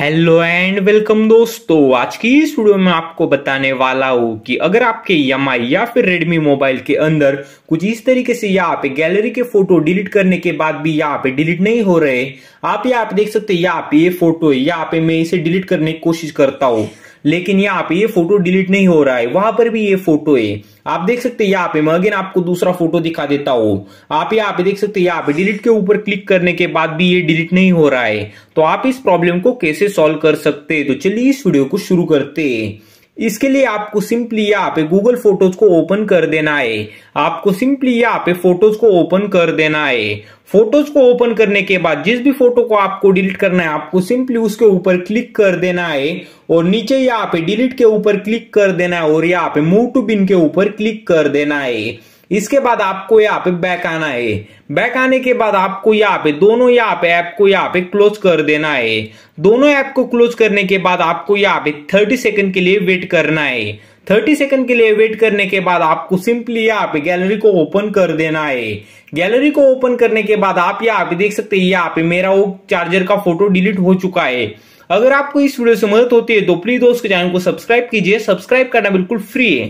hello and welcome दोस्तों आज की इस वीडियो में आपको बताने वाला हूँ कि अगर आपके एम या फिर रेडमी मोबाइल के अंदर कुछ इस तरीके से यहाँ पे गैलरी के फोटो डिलीट करने के बाद भी यहाँ पे डिलीट नहीं हो रहे आप यहाँ पे देख सकते हैं यहाँ पे ये फोटो है यहाँ पे मैं इसे डिलीट करने की कोशिश करता हूँ लेकिन यहाँ पे ये फोटो डिलीट नहीं हो रहा है वहां पर भी ये फोटो है आप देख सकते हैं यहाँ पे मैं अगेन आपको दूसरा फोटो दिखा देता हूँ आप यहाँ पे देख सकते हैं यहाँ पे डिलीट के ऊपर क्लिक करने के बाद भी ये डिलीट नहीं हो रहा है तो आप इस प्रॉब्लम को कैसे सॉल्व कर सकते हैं तो चलिए इस वीडियो को शुरू करते हैं इसके लिए आपको सिंपली यहाँ पे गूगल फोटोज को ओपन कर देना है आपको सिंपली यहाँ पे फोटोज को ओपन कर देना है फोटोज को ओपन करने के बाद जिस भी फोटो को आपको डिलीट करना है आपको सिंपली उसके ऊपर क्लिक कर देना है और नीचे यहाँ पे डिलीट के ऊपर क्लिक कर देना है और यहाँ पे मूव टू बिन के ऊपर क्लिक कर देना है इसके बाद आपको यहाँ पे बैक आना है बैक आने के बाद आपको यहाँ पे दोनों यहाँ पे ऐप को यहाँ पे क्लोज कर देना है दोनों ऐप को क्लोज करने के बाद आपको यहाँ पे थर्टी सेकंड के लिए वेट करना है थर्टी सेकंड के लिए वेट करने के बाद आपको सिंपली यहाँ पे गैलरी को ओपन कर देना है गैलरी को ओपन करने के बाद आप यहाँ पे देख सकते हैं यहाँ पे मेरा वो चार्जर का फोटो डिलीट हो चुका है अगर आपको इस वीडियो से मदद होती है तो प्लीज दोस्त के चैनल को सब्सक्राइब कीजिए सब्सक्राइब करना बिल्कुल फ्री है